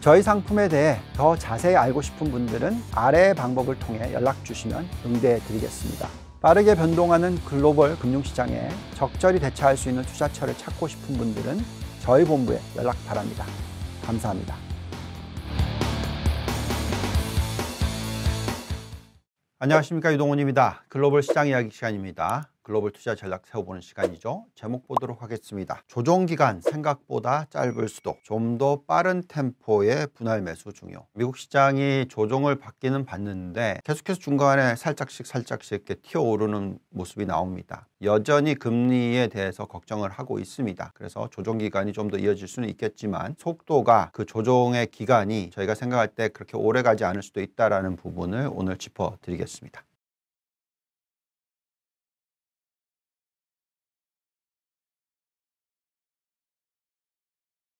저희 상품에 대해 더 자세히 알고 싶은 분들은 아래 방법을 통해 연락 주시면 응대해 드리겠습니다. 빠르게 변동하는 글로벌 금융시장에 적절히 대처할 수 있는 투자처를 찾고 싶은 분들은 저희 본부에 연락 바랍니다. 감사합니다. 안녕하십니까 유동훈입니다. 글로벌 시장 이야기 시간입니다. 글로벌 투자 전략 세워보는 시간이죠. 제목 보도록 하겠습니다. 조정 기간 생각보다 짧을 수도 좀 더 빠른 템포의 분할 매수 중요. 미국 시장이 조정을 받기는 받는데 계속해서 중간에 살짝씩 살짝씩 이렇게 튀어오르는 모습이 나옵니다. 여전히 금리에 대해서 걱정을 하고 있습니다. 그래서 조정 기간이 좀 더 이어질 수는 있겠지만 속도가 그 조정의 기간이 저희가 생각할 때 그렇게 오래 가지 않을 수도 있다라는 부분을 오늘 짚어드리겠습니다.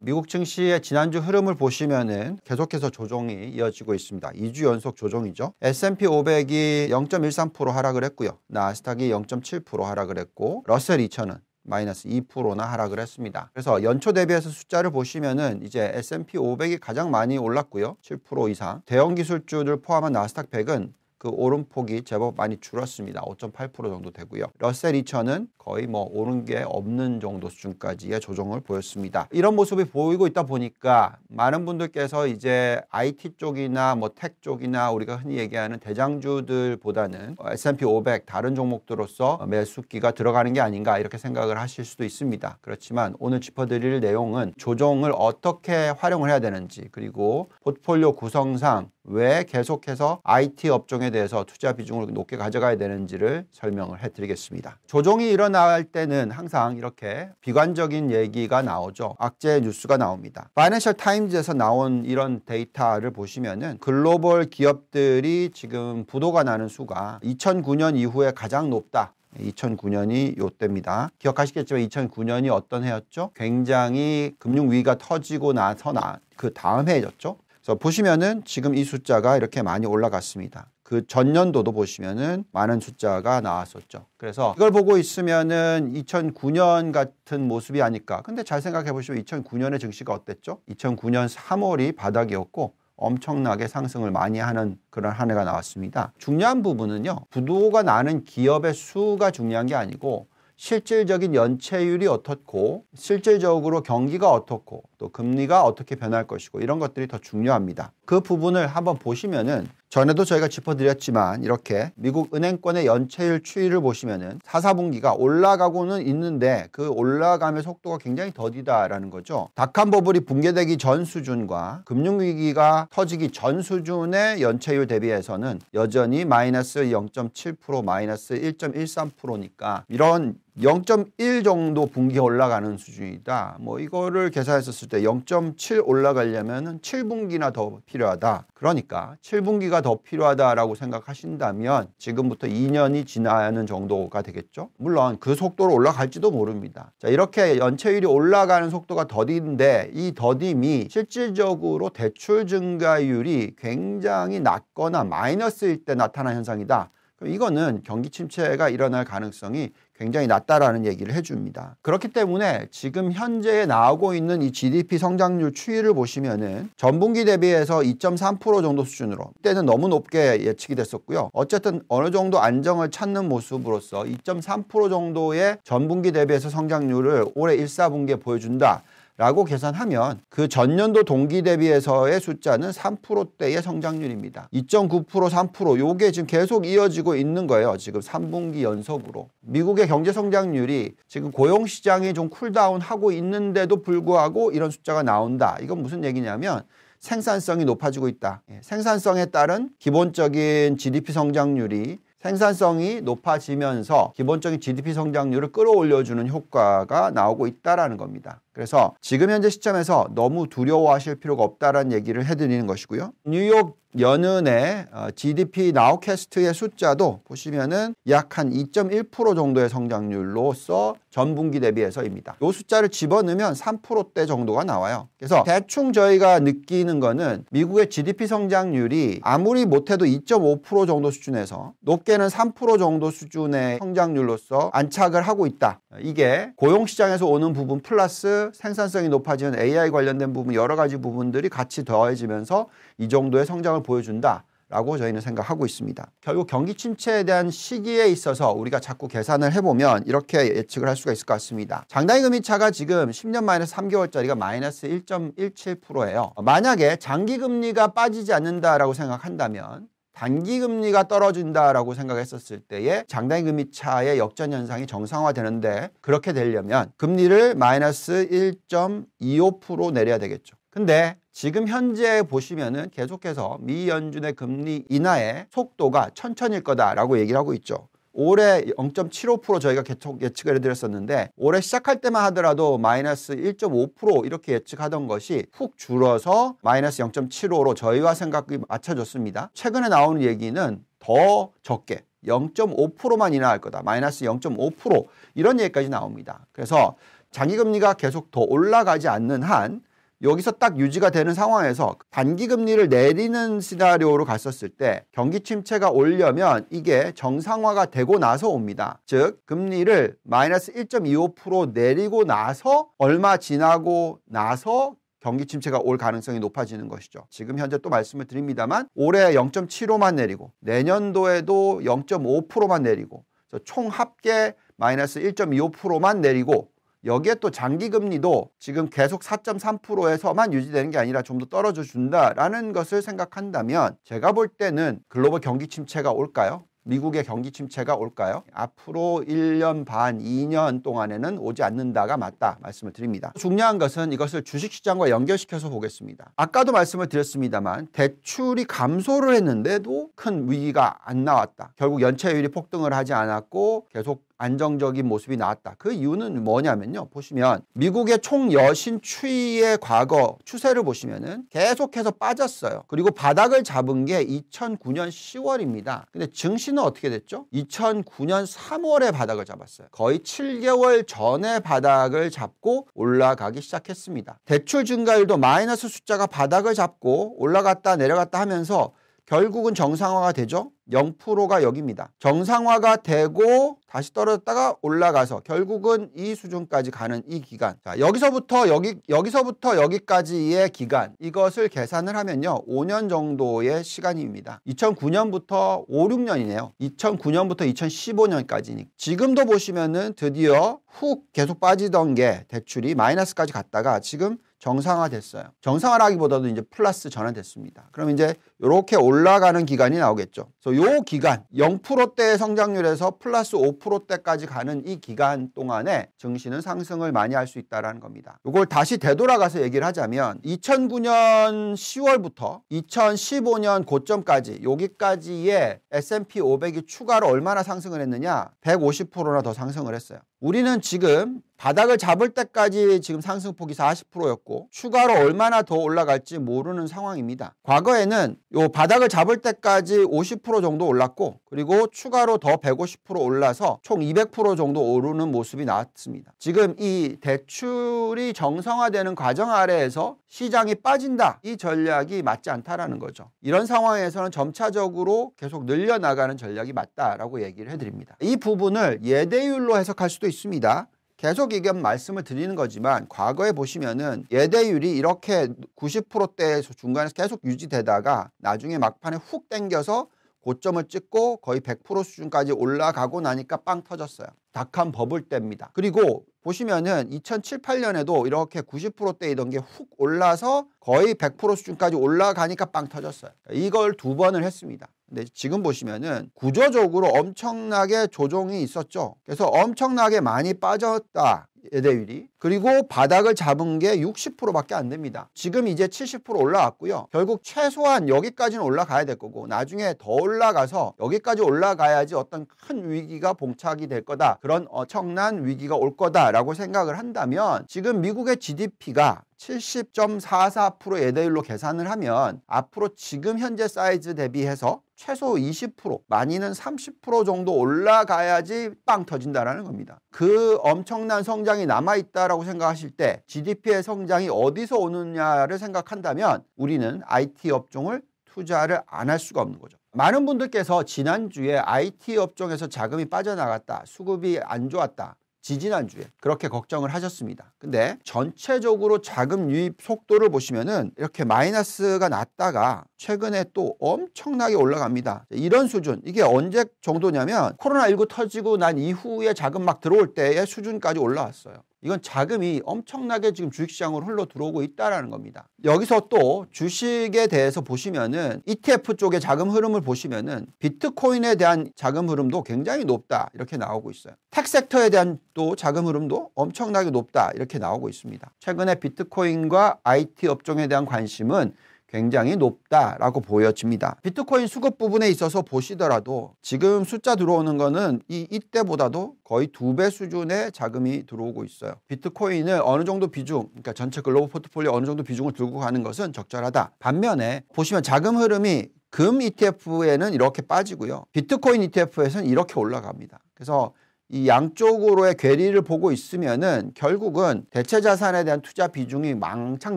미국 증시의 지난주 흐름을 보시면은 계속해서 조정이 이어지고 있습니다. 2주 연속 조정이죠. S&P 500이 0.13% 하락을 했고요. 나스닥이 0.7% 하락을 했고 러셀 2000은 마이너스 2%나 하락을 했습니다. 그래서 연초 대비해서 숫자를 보시면은 이제 S&P 500이 가장 많이 올랐고요. 7% 이상. 대형 기술주를 포함한 나스닥 100은 그 오름폭이 제법 많이 줄었습니다. 5.8% 정도 되고요. 러셀 2000은 거의 뭐 오른 게 없는 정도 수준까지의 조정을 보였습니다. 이런 모습이 보이고 있다 보니까 많은 분들께서 이제 IT 쪽이나 뭐 택 쪽이나 우리가 흔히 얘기하는 대장주들보다는 S&P 500 다른 종목들로서 매수기가 들어가는 게 아닌가 이렇게 생각을 하실 수도 있습니다. 그렇지만 오늘 짚어드릴 내용은 조정을 어떻게 활용을 해야 되는지 그리고 포트폴리오 구성상 왜 계속해서 IT 업종에 대해서 투자 비중을 높게 가져가야 되는지를 설명을 해드리겠습니다. 조종이 일어날 때는 항상 이렇게 비관적인 얘기가 나오죠. 악재 뉴스가 나옵니다. 파이낸셜 타임즈에서 나온 이런 데이터를 보시면은 글로벌 기업들이 지금 부도가 나는 수가 2009년 이후에 가장 높다. 2009년이 요때입니다. 기억하시겠지만 2009년이 어떤 해였죠? 굉장히 금융위기가 터지고 나서나 그 다음 해였죠. 그래서 보시면은 지금 이 숫자가 이렇게 많이 올라갔습니다. 그 전년도도 보시면은 많은 숫자가 나왔었죠. 그래서 이걸 보고 있으면은 2009년 같은 모습이 아닐까. 근데 잘 생각해 보시면 2009년의 증시가 어땠죠? 2009년 3월이 바닥이었고 엄청나게 상승을 많이 하는 그런 한 해가 나왔습니다. 중요한 부분은요. 부도가 나는 기업의 수가 중요한 게 아니고 실질적인 연체율이 어떻고 실질적으로 경기가 어떻고 또 금리가 어떻게 변할 것이고 이런 것들이 더 중요합니다. 그 부분을 한번 보시면은 전에도 저희가 짚어드렸지만 이렇게 미국 은행권의 연체율 추이를 보시면은 4, 4분기가 올라가고는 있는데 그 올라감의 속도가 굉장히 더디다라는 거죠. 닷한 버블이 붕괴되기 전 수준과 금융위기가 터지기 전 수준의 연체율 대비해서는 여전히 마이너스 0.7% 마이너스 1.13%니까 이런 0.1 정도 분기 올라가는 수준이다. 뭐 이거를 계산했었을 때 0.7 올라가려면 7분기나 더 필요하다. 그러니까 7분기가 더 필요하다라고 생각하신다면 지금부터 2년이 지나는 정도가 되겠죠. 물론 그 속도로 올라갈지도 모릅니다. 자 이렇게 연체율이 올라가는 속도가 더딘데 이 더딤이 실질적으로 대출 증가율이 굉장히 낮거나 마이너스일 때 나타난 현상이다. 이거는 경기 침체가 일어날 가능성이 굉장히 낮다라는 얘기를 해줍니다. 그렇기 때문에 지금 현재 나오고 있는 이 GDP 성장률 추이를 보시면은 전분기 대비해서 2.3% 정도 수준으로 때는 너무 높게 예측이 됐었고요. 어쨌든 어느 정도 안정을 찾는 모습으로서 2.3% 정도의 전분기 대비해서 성장률을 올해 1, 4분기에 보여준다. 라고 계산하면 그 전년도 동기 대비해서의 숫자는 3%대의 성장률입니다. 2.9% 3% 요게 지금 계속 이어지고 있는 거예요. 지금 3분기 연속으로. 미국의 경제 성장률이 지금 고용 시장이 좀 쿨다운 하고 있는데도 불구하고 이런 숫자가 나온다. 이건 무슨 얘기냐면 생산성이 높아지고 있다. 예, 생산성에 따른 기본적인 GDP 성장률이 생산성이 높아지면서 기본적인 GDP 성장률을 끌어올려주는 효과가 나오고 있다라는 겁니다. 그래서 지금 현재 시점에서 너무 두려워하실 필요가 없다라는 얘기를 해드리는 것이고요. 뉴욕 연은의 GDP 어, 나우캐스트의 숫자도 보시면은 약 한 2.1% 정도의 성장률로서 전분기 대비해서입니다. 이 숫자를 집어넣으면 3%대 정도가 나와요. 그래서 대충 저희가 느끼는 거는 미국의 GDP 성장률이 아무리 못해도 2.5% 정도 수준에서 높게는 3% 정도 수준의 성장률로서 안착을 하고 있다. 이게 고용시장에서 오는 부분 플러스 생산성이 높아지는 AI 관련된 부분 여러 가지 부분들이 같이 더해지면서 이 정도의 성장을 보여준다. 라고 저희는 생각하고 있습니다. 결국 경기 침체에 대한 시기에 있어서 우리가 자꾸 계산을 해보면 이렇게 예측을 할 수가 있을 것 같습니다. 장단기 금리차가 지금 10년 마이너스 3개월짜리가 마이너스 1.17%예요. 만약에 장기 금리가 빠지지 않는다라고 생각한다면 단기 금리가 떨어진다라고 생각했었을 때에 장단기 금리 차의 역전 현상이 정상화되는데 그렇게 되려면 금리를 마이너스 1.25% 내려야 되겠죠. 근데 지금 현재 보시면은 계속해서 미 연준의 금리 인하의 속도가 천천일 거다라고 얘기를 하고 있죠. 올해 0.75% 저희가 계속 예측을 해드렸었는데 올해 시작할 때만 하더라도 마이너스 1.5% 이렇게 예측하던 것이 훅 줄어서 마이너스 0.75로 저희와 생각이 맞춰졌습니다. 최근에 나오는 얘기는 더 적게 0.5%만 인하할 거다. 마이너스 0.5% 이런 얘기까지 나옵니다. 그래서 장기금리가 계속 더 올라가지 않는 한 여기서 딱 유지가 되는 상황에서 단기 금리를 내리는 시나리오로 갔었을 때 경기 침체가 오려면 이게 정상화가 되고 나서 옵니다. 즉 금리를 마이너스 1.25% 내리고 나서 얼마 지나고 나서 경기 침체가 올 가능성이 높아지는 것이죠. 지금 현재 또 말씀을 드립니다만 올해 0.75만 내리고 내년도에도 0.5%만 내리고 총 합계 마이너스 1.25%만 내리고 여기에 또 장기금리도 지금 계속 4.3%에서만 유지되는 게 아니라 좀 더 떨어져 준다라는 것을 생각한다면 제가 볼 때는 글로벌 경기 침체가 올까요? 미국의 경기 침체가 올까요? 앞으로 1년 반, 2년 동안에는 오지 않는다가 맞다 말씀을 드립니다. 중요한 것은 이것을 주식시장과 연결시켜서 보겠습니다. 아까도 말씀을 드렸습니다만 대출이 감소를 했는데도 큰 위기가 안 나왔다. 결국 연체율이 폭등을 하지 않았고 계속 안정적인 모습이 나왔다. 그 이유는 뭐냐면요. 보시면 미국의 총 여신 추이의 과거 추세를 보시면은 계속해서 빠졌어요. 그리고 바닥을 잡은 게 2009년 10월입니다. 근데 증시는 어떻게 됐죠? 2009년 3월에 바닥을 잡았어요. 거의 7개월 전에 바닥을 잡고 올라가기 시작했습니다. 대출 증가율도 마이너스 숫자가 바닥을 잡고 올라갔다 내려갔다 하면서 결국은 정상화가 되죠. 0%가 여기입니다. 정상화가 되고 다시 떨어졌다가 올라가서 결국은 이 수준까지 가는 이 기간. 자, 여기서부터 여기 여기서부터 여기까지의 기간. 이것을 계산을 하면요. 5년 정도의 시간입니다. 2009년부터 5, 6년이네요. 2009년부터 2015년까지니. 지금도 보시면은 드디어 훅 계속 빠지던 게 대출이 마이너스까지 갔다가 지금 정상화됐어요. 정상화라기보다도 이제 플러스 전환됐습니다. 그럼 이제 이렇게 올라가는 기간이 나오겠죠. 그래서 요 기간 0%대의 성장률에서 플러스 5%대까지 가는 이 기간 동안에 증시는 상승을 많이 할 수 있다는 라 겁니다. 이걸 다시 되돌아가서 얘기를 하자면 2009년 10월부터 2015년 고점까지 여기까지의 S&P 500이 추가로 얼마나 상승을 했느냐 150%나 더 상승을 했어요. 우리는 지금 바닥을 잡을 때까지 지금 상승폭이 40%였고 추가로 얼마나 더 올라갈지 모르는 상황입니다. 과거에는 요 바닥을 잡을 때까지 50% 정도 올랐고 그리고 추가로 더 150% 올라서 총 200% 정도 오르는 모습이 나왔습니다. 지금 이 대출이 정상화되는 과정 아래에서 시장이 빠진다. 이 전략이 맞지 않다라는 거죠. 이런 상황에서는 점차적으로 계속 늘려나가는 전략이 맞다라고 얘기를 해드립니다. 이 부분을 예대율로 해석할 수도 있습니다. 계속 이건 말씀을 드리는 거지만 과거에 보시면은 예대율이 이렇게 90%대에서 중간에서 계속 유지되다가 나중에 막판에 훅 땡겨서 고점을 찍고 거의 100% 수준까지 올라가고 나니까 빵 터졌어요. 닭한 버블 때입니다. 그리고 보시면은 2007, 8년에도 이렇게 90%대이던 게 훅 올라서 거의 100% 수준까지 올라가니까 빵 터졌어요. 이걸 두 번을 했습니다. 근데 지금 보시면은 구조적으로 엄청나게 조정이 있었죠. 그래서 엄청나게 많이 빠졌다. 예대율이 그리고 바닥을 잡은 게 60%밖에 안 됩니다. 지금 이제 70% 올라왔고요. 결국 최소한 여기까지는 올라가야 될 거고 나중에 더 올라가서 여기까지 올라가야지 어떤 큰 위기가 봉착이 될 거다. 그런 어청난 위기가 올 거다라고 생각을 한다면 지금 미국의 GDP가 70.44% 예대율로 계산을 하면 앞으로 지금 현재 사이즈 대비해서 최소 20% 많이는 30% 정도 올라가야지 빵 터진다라는 겁니다. 그 엄청난 성장이 남아있다라고 생각하실 때 GDP의 성장이 어디서 오느냐를 생각한다면 우리는 IT 업종을 투자를 안 할 수가 없는 거죠. 많은 분들께서 지난주에 IT 업종에서 자금이 빠져나갔다, 수급이 안 좋았다, 지지난주에 그렇게 걱정을 하셨습니다. 근데 전체적으로 자금 유입 속도를 보시면은 이렇게 마이너스가 났다가 최근에 또 엄청나게 올라갑니다. 이런 수준 이게 언제 정도냐면 코로나19 터지고 난 이후에 자금 막 들어올 때의 수준까지 올라왔어요. 이건 자금이 엄청나게 지금 주식시장으로 흘러 들어오고 있다라는 겁니다. 여기서 또 주식에 대해서 보시면은 ETF 쪽의 자금 흐름을 보시면은 비트코인에 대한 자금 흐름도 굉장히 높다 이렇게 나오고 있어요. 텍 섹터에 대한 또 자금 흐름도 엄청나게 높다 이렇게 나오고 있습니다. 최근에 비트코인과 IT 업종에 대한 관심은 굉장히 높다라고 보여집니다. 비트코인 수급 부분에 있어서 보시더라도 지금 숫자 들어오는 거는 이 이때보다도 거의 두 배 수준의 자금이 들어오고 있어요. 비트코인을 어느 정도 비중, 그러니까 전체 글로벌 포트폴리오 어느 정도 비중을 들고 가는 것은 적절하다. 반면에 보시면 자금 흐름이 금 ETF에는 이렇게 빠지고요. 비트코인 ETF에서는 이렇게 올라갑니다. 그래서 이 양쪽으로의 괴리를 보고 있으면은 결국은 대체 자산에 대한 투자 비중이 망창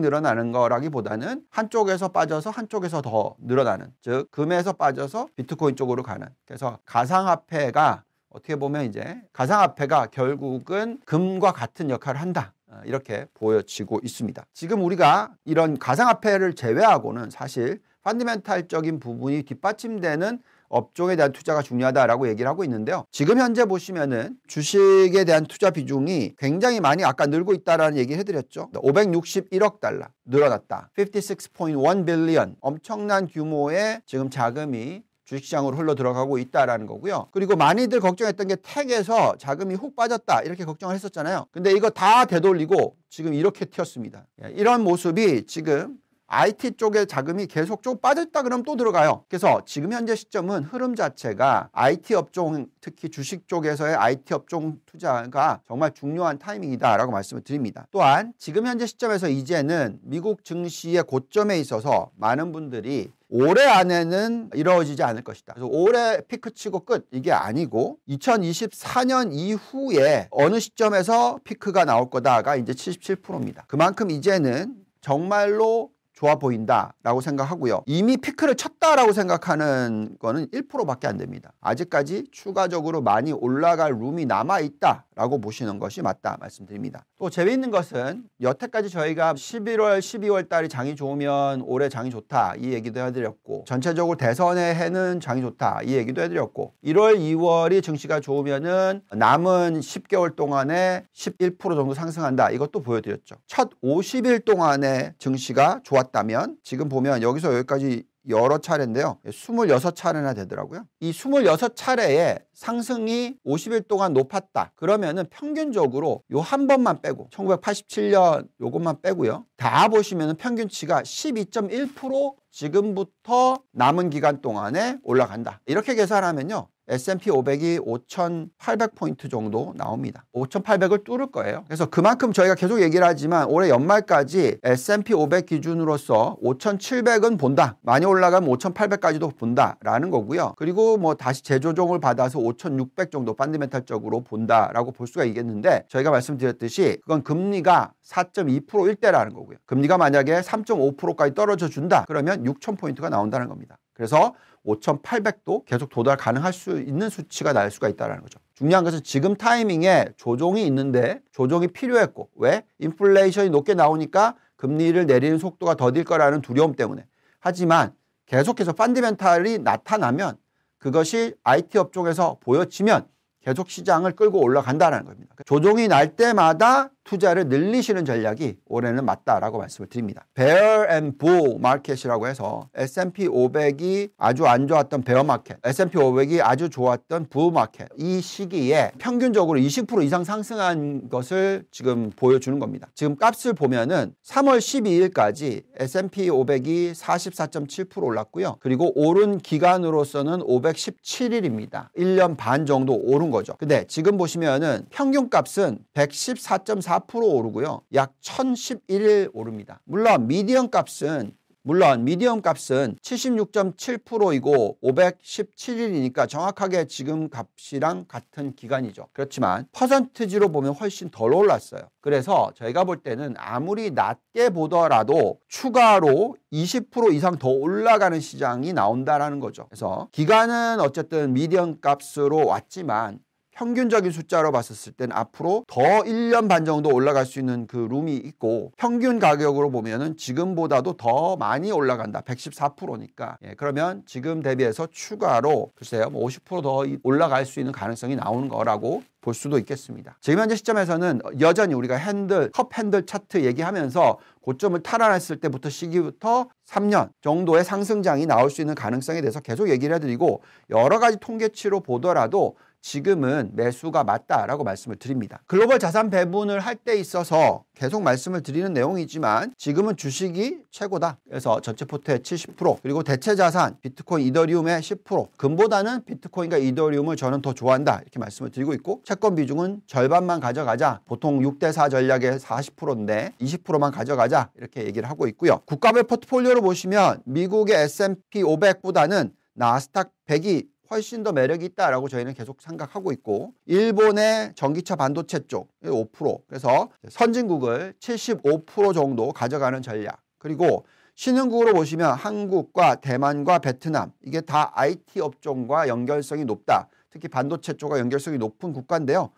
늘어나는 거라기보다는 한쪽에서 빠져서 한쪽에서 더 늘어나는 즉 금에서 빠져서 비트코인 쪽으로 가는 그래서 가상화폐가 어떻게 보면 이제 가상화폐가 결국은 금과 같은 역할을 한다. 어, 이렇게 보여지고 있습니다. 지금 우리가 이런 가상화폐를 제외하고는 사실 펀디멘탈적인 부분이 뒷받침되는 업종에 대한 투자가 중요하다라고 얘기를 하고 있는데요. 지금 현재 보시면은 주식에 대한 투자 비중이 굉장히 많이 아까 늘고 있다라는 얘기를 해드렸죠. 561억 달러 늘어났다. 56.1 billion 엄청난 규모의 지금 자금이 주식시장으로 흘러 들어가고 있다라는 거고요. 그리고 많이들 걱정했던 게 택에서 자금이 훅 빠졌다 이렇게 걱정을 했었잖아요. 근데 이거 다 되돌리고 지금 이렇게 튀었습니다. 예, 이런 모습이 지금 IT 쪽의 자금이 계속 좀 빠졌다 그러면 또 들어가요. 그래서 지금 현재 시점은 흐름 자체가 IT 업종 특히 주식 쪽에서의 IT 업종 투자가 정말 중요한 타이밍이다라고 말씀을 드립니다. 또한 지금 현재 시점에서 이제는 미국 증시의 고점에 있어서 많은 분들이 올해 안에는 이루어지지 않을 것이다. 그래서 올해 피크 치고 끝 이게 아니고 2024년 이후에 어느 시점에서 피크가 나올 거다가 이제 77%입니다. 그만큼 이제는 정말로 좋아 보인다라고 생각하고요. 이미 피크를 쳤다라고 생각하는 거는 1%밖에 안 됩니다. 아직까지 추가적으로 많이 올라갈 룸이 남아 있다라고 보시는 것이 맞다 말씀드립니다. 또 재미있는 것은 여태까지 저희가 11월, 12월 달이 장이 좋으면 올해 장이 좋다 이 얘기도 해드렸고 전체적으로 대선의 해는 장이 좋다 이 얘기도 해드렸고 1월, 2월이 증시가 좋으면은 남은 10개월 동안에 11% 정도 상승한다 이것도 보여드렸죠. 첫 50일 동안에 증시가 좋았다. 나왔다면 지금 보면 여기서 여기까지 여러 차례인데요. 26차례나 예, 되더라고요. 이 26차례에 상승이 50일 동안 높았다. 그러면은 평균적으로 요 한 번만 빼고 1987년 요것만 빼고요. 다 보시면 평균치가 12.1% 지금부터 남은 기간 동안에 올라간다. 이렇게 계산하면요. S&P 500이 5,800포인트 정도 나옵니다. 5,800을 뚫을 거예요. 그래서 그만큼 저희가 계속 얘기를 하지만 올해 연말까지 S&P 500 기준으로서 5,700은 본다. 많이 올라가면 5,800까지도 본다라는 거고요. 그리고 뭐 다시 재조정을 받아서 5,600 정도 펀디멘탈적으로 본다라고 볼 수가 있겠는데 저희가 말씀드렸듯이 그건 금리가 4.2% 일대라는 거고요. 거고요. 금리가 만약에 3.5%까지 떨어져 준다. 그러면 6,000포인트가 나온다는 겁니다. 그래서 5,800도 계속 도달 가능할 수 있는 수치가 날 수가 있다는 거죠. 중요한 것은 지금 타이밍에 조정이 있는데 조정이 필요했고 왜? 인플레이션이 높게 나오니까 금리를 내리는 속도가 더딜 거라는 두려움 때문에 하지만 계속해서 펀디멘탈이 나타나면 그것이 IT 업종에서 보여지면 계속 시장을 끌고 올라간다는 겁니다. 조종이 날 때마다 투자를 늘리시는 전략이 올해는 맞다라고 말씀을 드립니다. 베어 앤보 마켓이라고 해서 S&P 500이 아주 안 좋았던 베어 마켓, S&P 500이 아주 좋았던 부 마켓 이 시기에 평균적으로 20% 이상 상승한 것을 지금 보여주는 겁니다. 지금 값을 보면은 3월 12일까지 S&P 500이 44.7% 올랐고요. 그리고 오른 기간으로서는 517일입니다. 1년 반 정도 오른 거죠. 근데 지금 보시면은 평균 값은 114.4 4% 오르고요. 약1011일 오릅니다. 물론 미디엄 값은 물론 미디엄 값은 76.7%이고 517일이니까 정확하게 지금 값이랑 같은 기간이죠. 그렇지만 퍼센트지로 보면 훨씬 덜 올랐어요. 그래서 저희가 볼 때는 아무리 낮게 보더라도 추가로 20% 이상 더 올라가는 시장이 나온다라는 거죠. 그래서 기간은 어쨌든 미디엄 값으로 왔지만 평균적인 숫자로 봤었을 때는 앞으로 더 1년 반 정도 올라갈 수 있는 그 룸이 있고 평균 가격으로 보면은 지금보다도 더 많이 올라간다. 114%니까. 예, 그러면 지금 대비해서 추가로 글쎄요. 뭐 50%더 올라갈 수 있는 가능성이 나오는 거라고 볼 수도 있겠습니다. 지금 현재 시점에서는 여전히 우리가 핸들, 컵 핸들 차트 얘기하면서 고점을 탈환했을 때부터 시기부터 3년 정도의 상승장이 나올 수 있는 가능성에 대해서 계속 얘기를 해드리고 여러 가지 통계치로 보더라도 지금은 매수가 맞다라고 말씀을 드립니다. 글로벌 자산 배분을 할 때 있어서 계속 말씀을 드리는 내용이지만 지금은 주식이 최고다. 그래서 전체 포트의 70% 그리고 대체 자산 비트코인 이더리움의 10% 금보다는 비트코인과 이더리움을 저는 더 좋아한다. 이렇게 말씀을 드리고 있고 채권 비중은 절반만 가져가자. 보통 6대4 전략의 40%인데 20%만 가져가자. 이렇게 얘기를 하고 있고요. 국가별 포트폴리오를 보시면 미국의 S&P 500보다는 나스닥 100이 훨씬 더 매력이 있다라고 저희는 계속 생각하고 있고 일본의 전기차 반도체 쪽 5% 그래서 선진국을 75% 정도 가져가는 전략 그리고 신흥국으로 보시면 한국과 대만과 베트남 이게 다 IT 업종과 연결성이 높다 특히 반도체 쪽과 연결성이 높은 국가인데요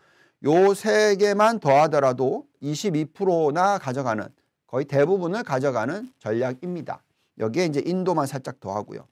요 세 개만 더하더라도 22%나 가져가는 거의 대부분을 가져가는 전략입니다 여기에 이제 인도만 살짝 더하고요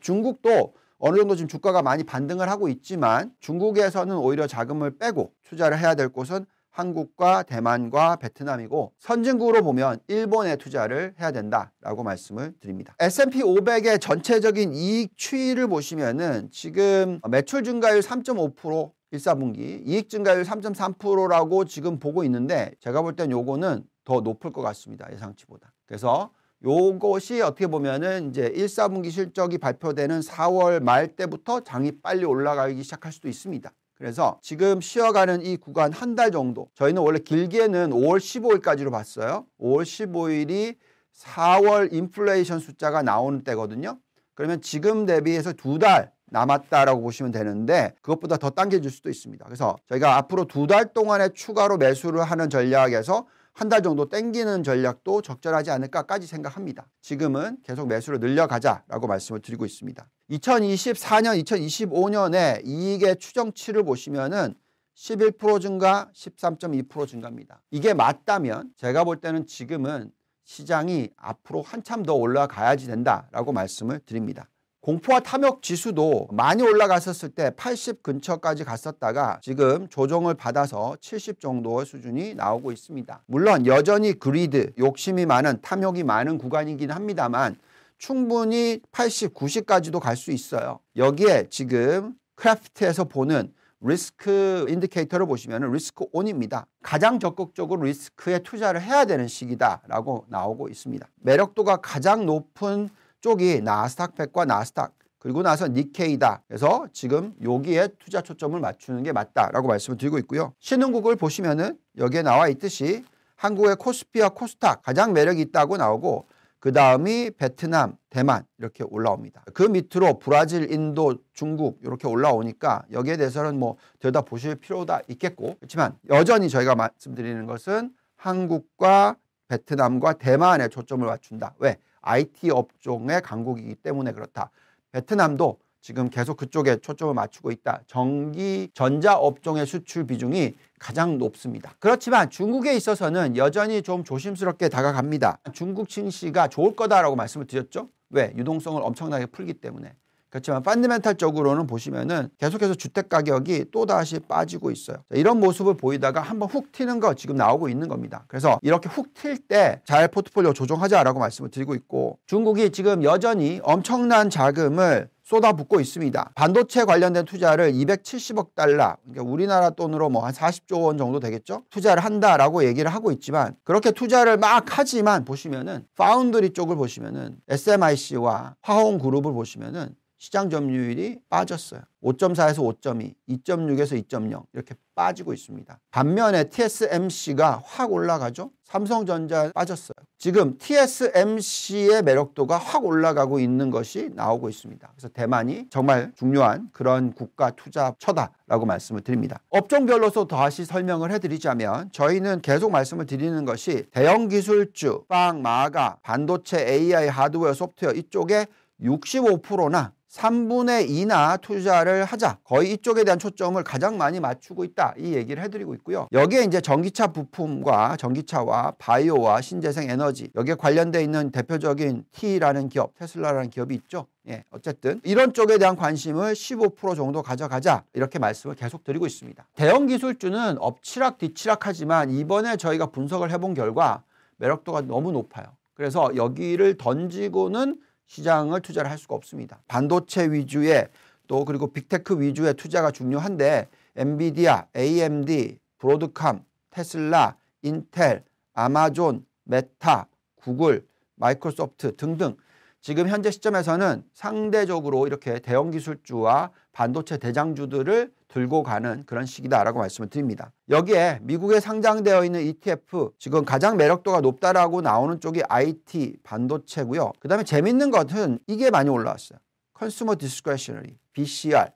중국도 어느 정도 지금 주가가 많이 반등을 하고 있지만 중국에서는 오히려 자금을 빼고 투자를 해야 될 곳은 한국과 대만과 베트남이고 선진국으로 보면 일본에 투자를 해야 된다라고 말씀을 드립니다. S&P 500의 전체적인 이익 추이를 보시면은 지금 매출 증가율 3.5% 1사분기 이익 증가율 3.3%라고 지금 보고 있는데 제가 볼땐 요거는 더 높을 것 같습니다. 예상치보다. 그래서 요것이 어떻게 보면은 이제 1 4분기 실적이 발표되는 4월 말 때부터 장이 빨리 올라가기 시작할 수도 있습니다. 그래서 지금 쉬어가는 이 구간 한 달 정도 저희는 원래 길게는 5월 15일까지로 봤어요. 5월 15일이 4월 인플레이션 숫자가 나오는 때거든요. 그러면 지금 대비해서 두 달 남았다라고 보시면 되는데 그것보다 더 당겨질 수도 있습니다. 그래서 저희가 앞으로 두 달동안에 추가로 매수를 하는 전략에서 한달 정도 땡기는 전략도 적절하지 않을까까지 생각합니다. 지금은 계속 매수를 늘려가자라고 말씀을 드리고 있습니다. 2024년, 2025년에 이익의 추정치를 보시면은 11% 증가, 13.2% 증가입니다. 이게 맞다면 제가 볼 때는 지금은 시장이 앞으로 한참 더 올라가야지 된다라고 말씀을 드립니다. 공포와 탐욕 지수도 많이 올라갔었을 때 80 근처까지 갔었다가 지금 조정을 받아서 70 정도 수준이 나오고 있습니다. 물론 여전히 그리드, 욕심이 많은 탐욕이 많은 구간이긴 합니다만 충분히 80, 90까지도 갈 수 있어요. 여기에 지금 크래프트에서 보는 리스크 인디케이터를 보시면 리스크 온입니다. 가장 적극적으로 리스크에 투자를 해야 되는 시기다라고 나오고 있습니다. 매력도가 가장 높은 쪽이 나스닥팩과 나스닥 그리고 나서 니케이다. 그래서 지금 여기에 투자 초점을 맞추는 게 맞다라고 말씀을 드리고 있고요. 신흥국을 보시면은 여기에 나와 있듯이 한국의 코스피와 코스닥 가장 매력이 있다고 나오고 그 다음이 베트남, 대만 이렇게 올라옵니다. 그 밑으로 브라질, 인도, 중국 이렇게 올라오니까 여기에 대해서는 뭐 들여다 보실 필요가 있겠고 그렇지만 여전히 저희가 말씀드리는 것은 한국과 베트남과 대만에 초점을 맞춘다. 왜? IT 업종의 강국이기 때문에 그렇다. 베트남도 지금 계속 그쪽에 초점을 맞추고 있다. 전기 전자 업종의 수출 비중이 가장 높습니다. 그렇지만 중국에 있어서는 여전히 좀 조심스럽게 다가갑니다. 중국 증시가 좋을 거다라고 말씀을 드렸죠. 왜? 유동성을 엄청나게 풀기 때문에. 그렇지만 펀드멘탈적으로는 보시면은 계속해서 주택 가격이 또다시 빠지고 있어요. 자, 이런 모습을 보이다가 한번 훅 튀는 거 지금 나오고 있는 겁니다. 그래서 이렇게 훅 튈 때 잘 포트폴리오 조정하자라고 말씀을 드리고 있고 중국이 지금 여전히 엄청난 자금을 쏟아붓고 있습니다. 반도체 관련된 투자를 270억 달러, 그러니까 우리나라 돈으로 뭐 한 40조 원 정도 되겠죠? 투자를 한다라고 얘기를 하고 있지만 그렇게 투자를 막 하지만 보시면은 파운드리 쪽을 보시면은 SMIC와 화홍그룹을 보시면은 시장 점유율이 빠졌어요. 5.4에서 5.2, 2.6에서 2.0 이렇게 빠지고 있습니다. 반면에 TSMC가 확 올라가죠. 삼성전자 빠졌어요. 지금 TSMC의 매력도가 확 올라가고 있는 것이 나오고 있습니다. 그래서 대만이 정말 중요한 그런 국가 투자처다라고 말씀을 드립니다. 업종별로서 다시 설명을 해드리자면 저희는 계속 말씀을 드리는 것이 대형 기술주, 빵, 마가, 반도체, AI, 하드웨어, 소프트웨어 이쪽에 65%나 3분의 2나 투자를 하자. 거의 이쪽에 대한 초점을 가장 많이 맞추고 있다. 이 얘기를 해드리고 있고요. 여기에 이제 전기차 부품과 전기차와 바이오와 신재생 에너지 여기에 관련되어 있는 대표적인 T라는 기업, 테슬라라는 기업이 있죠. 예, 어쨌든 이런 쪽에 대한 관심을 15% 정도 가져가자 이렇게 말씀을 계속 드리고 있습니다. 대형 기술주는 엎치락 뒤치락하지만 이번에 저희가 분석을 해본 결과 매력도가 너무 높아요. 그래서 여기를 던지고는 시장을 투자를 할 수가 없습니다. 반도체 위주의 또 그리고 빅테크 위주의 투자가 중요한데 엔비디아, AMD, 브로드컴, 테슬라, 인텔, 아마존, 메타, 구글, 마이크로소프트 등등 지금 현재 시점에서는 상대적으로 이렇게 대형 기술주와 반도체 대장주들을 들고 가는 그런 시기다라고 말씀을 드립니다. 여기에 미국에 상장되어 있는 ETF 지금 가장 매력도가 높다라고 나오는 쪽이 IT 반도체고요. 그다음에 재밌는 것은 이게 많이 올라왔어요. 컨슈머 디스크레셔너리 BCR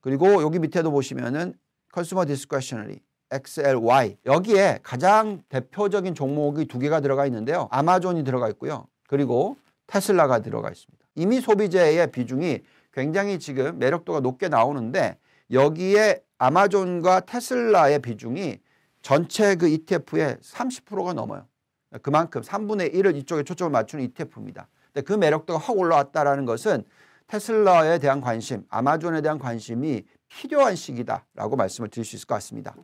그리고 여기 밑에도 보시면은 컨슈머 디스크레셔너리 XLY 여기에 가장 대표적인 종목이 두 개가 들어가 있는데요. 아마존이 들어가 있고요. 그리고 테슬라가 들어가 있습니다. 이미 소비재의 비중이 굉장히 지금 매력도가 높게 나오는데 여기에 아마존과 테슬라의 비중이 전체 그 ETF의 30%가 넘어요. 그만큼 3분의 1을 이쪽에 초점을 맞추는 ETF입니다. 근데 그 매력도가 확 올라왔다라는 것은 테슬라에 대한 관심, 아마존에 대한 관심이 필요한 시기다라고 말씀을 드릴 수 있을 것 같습니다.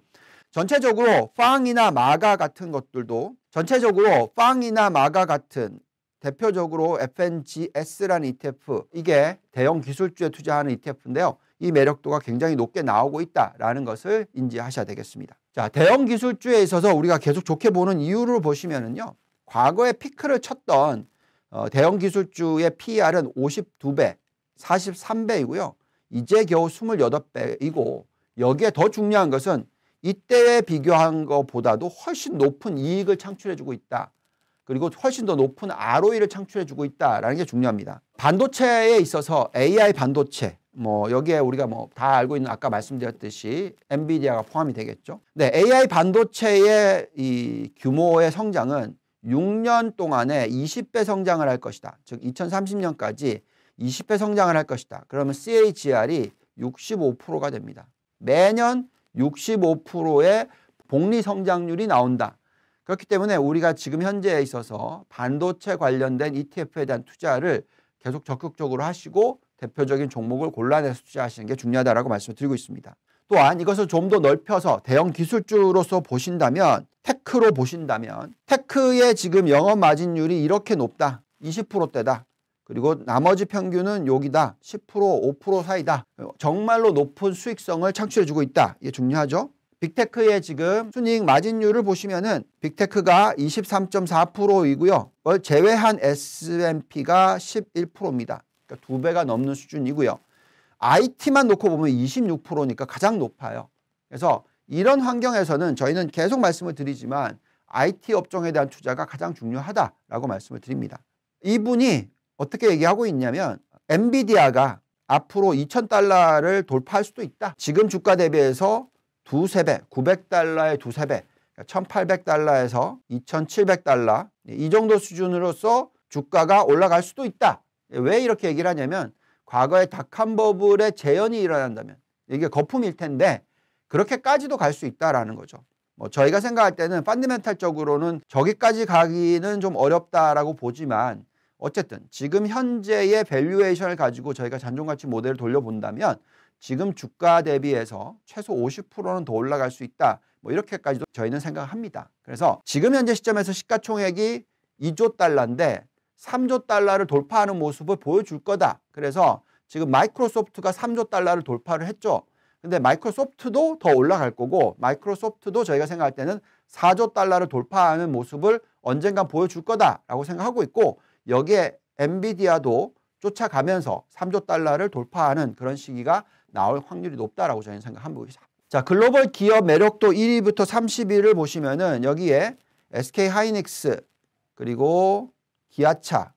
전체적으로 빵이나 마가 같은 것들도 전체적으로 빵이나 마가 같은 대표적으로 FNGS라는 ETF 이게 대형 기술주에 투자하는 ETF인데요. 이 매력도가 굉장히 높게 나오고 있다라는 것을 인지하셔야 되겠습니다. 자, 대형 기술주에 있어서 우리가 계속 좋게 보는 이유를 보시면은요. 과거에 피크를 쳤던 어, 대형 기술주의 p r 은 52배, 43배이고요. 이제 겨우 28배이고 여기에 더 중요한 것은 이때에 비교한 것보다도 훨씬 높은 이익을 창출해주고 있다. 그리고 훨씬 더 높은 ROE를 창출해주고 있다라는 게 중요합니다. 반도체에 있어서 AI 반도체, 뭐 여기에 우리가 뭐 다 알고 있는 아까 말씀드렸듯이 엔비디아가 포함이 되겠죠. 네, AI 반도체의 이 규모의 성장은 6년 동안에 20배 성장을 할 것이다. 즉 2030년까지 20배 성장을 할 것이다. 그러면 CAGR이 65%가 됩니다. 매년 65%의 복리 성장률이 나온다. 그렇기 때문에 우리가 지금 현재에 있어서 반도체 관련된 ETF에 대한 투자를 계속 적극적으로 하시고 대표적인 종목을 골라내서 투자하시는 게중요하다고 말씀을 드리고 있습니다. 또한 이것을 좀 더 넓혀서 대형 기술주로서 보신다면 테크로 보신다면 테크의 지금 영업 마진율이 이렇게 높다. 20%대다. 그리고 나머지 평균은 여기다. 10% 5% 사이다. 정말로 높은 수익성을 창출해 주고 있다. 이게 중요하죠. 빅테크의 지금 순이익 마진율을 보시면은 빅테크가 23.4%이고요. 제외한 S&P가 11%입니다. 그러니까 두 배가 넘는 수준이고요. IT만 놓고 보면 26%니까 가장 높아요. 그래서 이런 환경에서는 저희는 계속 말씀을 드리지만 IT 업종에 대한 투자가 가장 중요하다라고 말씀을 드립니다. 이분이 어떻게 얘기하고 있냐면 엔비디아가 앞으로 2,000달러를 돌파할 수도 있다. 지금 주가 대비해서 두세 배, 900달러에 두세 배, 1,800달러에서 그러니까 2,700달러 이 정도 수준으로서 주가가 올라갈 수도 있다. 왜 이렇게 얘기를 하냐면 과거에 닭한 버블의 재현이 일어난다면 이게 거품일 텐데 그렇게까지도 갈 수 있다라는 거죠. 뭐 저희가 생각할 때는 펀드멘탈적으로는 저기까지 가기는 좀 어렵다라고 보지만 어쨌든 지금 현재의 밸류에이션을 가지고 저희가 잔존가치 모델을 돌려본다면 지금 주가 대비해서 최소 50%는 더 올라갈 수 있다. 뭐 이렇게까지도 저희는 생각합니다. 그래서 지금 현재 시점에서 시가총액이 2조 달러인데 3조 달러를 돌파하는 모습을 보여줄 거다. 그래서 지금 마이크로소프트가 3조 달러를 돌파를 했죠. 근데 마이크로소프트도 더 올라갈 거고 마이크로소프트도 저희가 생각할 때는 4조 달러를 돌파하는 모습을 언젠간 보여줄 거다라고 생각하고 있고 여기에 엔비디아도 쫓아가면서 3조 달러를 돌파하는 그런 시기가 나올 확률이 높다라고 저희는 생각하고 있습니다. 자, 글로벌 기업 매력도 1위부터 30위를 보시면은 여기에 SK 하이닉스 그리고 기아차,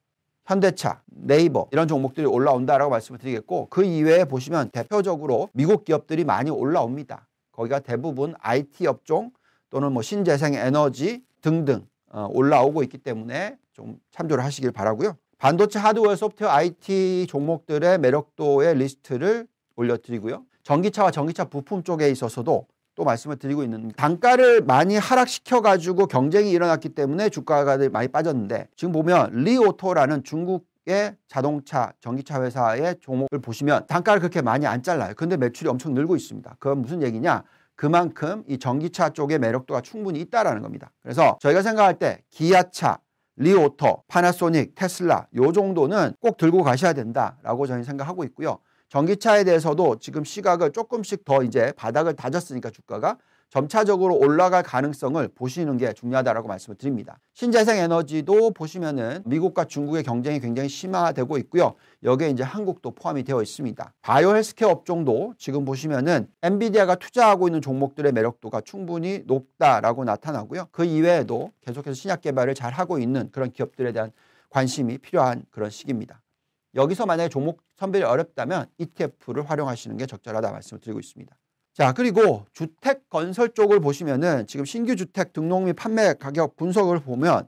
현대차, 네이버 이런 종목들이 올라온다라고 말씀을 드리겠고 그 이외에 보시면 대표적으로 미국 기업들이 많이 올라옵니다. 거기가 대부분 IT 업종 또는 뭐 신재생 에너지 등등 어, 올라오고 있기 때문에 좀 참조를 하시길 바라고요. 반도체 하드웨어 소프트웨어 IT 종목들의 매력도의 리스트를 올려드리고요. 전기차와 전기차 부품 쪽에 있어서도 또 말씀을 드리고 있는 단가를 많이 하락시켜 가지고 경쟁이 일어났기 때문에 주가가 많이 빠졌는데 지금 보면 리오토라는 중국의 자동차 전기차 회사의 종목을 보시면 단가를 그렇게 많이 안 잘라요. 근데 매출이 엄청 늘고 있습니다. 그건 무슨 얘기냐? 그만큼 이 전기차 쪽의 매력도가 충분히 있다라는 겁니다. 그래서 저희가 생각할 때 기아차, 리오토, 파나소닉, 테슬라 요 정도는 꼭 들고 가셔야 된다라고 저는 생각하고 있고요. 전기차에 대해서도 지금 시각을 조금씩 더 이제 바닥을 다졌으니까 주가가 점차적으로 올라갈 가능성을 보시는 게중요하다고 말씀을 드립니다. 신재생 에너지도 보시면은 미국과 중국의 경쟁이 굉장히 심화되고 있고요. 여기에 이제 한국도 포함이 되어 있습니다. 바이오 헬스케어 업종도 지금 보시면은 엔비디아가 투자하고 있는 종목들의 매력도가 충분히 높다라고 나타나고요. 그 이외에도 계속해서 신약 개발을 잘 하고 있는 그런 기업들에 대한 관심이 필요한 그런 시기입니다. 여기서 만약에 종목 선별이 어렵다면 ETF를 활용하시는 게 적절하다 말씀을 드리고 있습니다. 자, 그리고 주택 건설 쪽을 보시면은 지금 신규 주택 등록 및 판매 가격 분석을 보면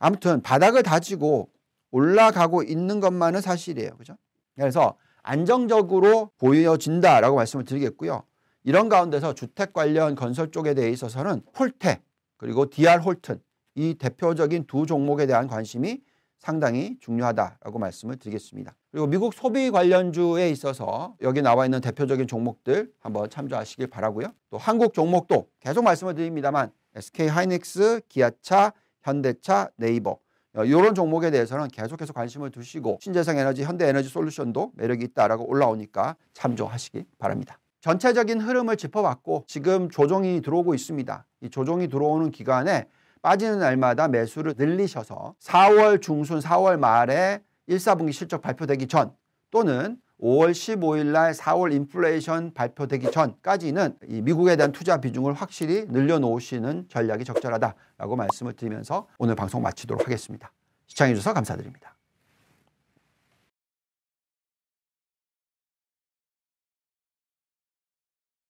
아무튼 바닥을 다지고 올라가고 있는 것만은 사실이에요. 그죠? 그래서 안정적으로 보여진다라고 말씀을 드리겠고요. 이런 가운데서 주택 관련 건설 쪽에 대해 있어서는 폴테 그리고 DR 홀튼 이 대표적인 두 종목에 대한 관심이 상당히 중요하다라고 말씀을 드리겠습니다. 그리고 미국 소비 관련주에 있어서 여기 나와 있는 대표적인 종목들 한번 참조하시길 바라고요. 또 한국 종목도 계속 말씀을 드립니다만 SK 하이닉스, 기아차, 현대차, 네이버 이런 어, 종목에 대해서는 계속해서 관심을 두시고 신재생 에너지, 현대 에너지 솔루션도 매력이 있다라고 올라오니까 참조하시길 바랍니다. 전체적인 흐름을 짚어봤고 지금 조정이 들어오고 있습니다. 이 조정이 들어오는 기간에 빠지는 날마다 매수를 늘리셔서 4월 중순 4월 말에 1사분기 실적 발표되기 전 또는 5월 15일 날 4월 인플레이션 발표되기 전까지는 이 미국에 대한 투자 비중을 확실히 늘려놓으시는 전략이 적절하다라고 말씀을 드리면서 오늘 방송 마치도록 하겠습니다. 시청해주셔서 감사드립니다.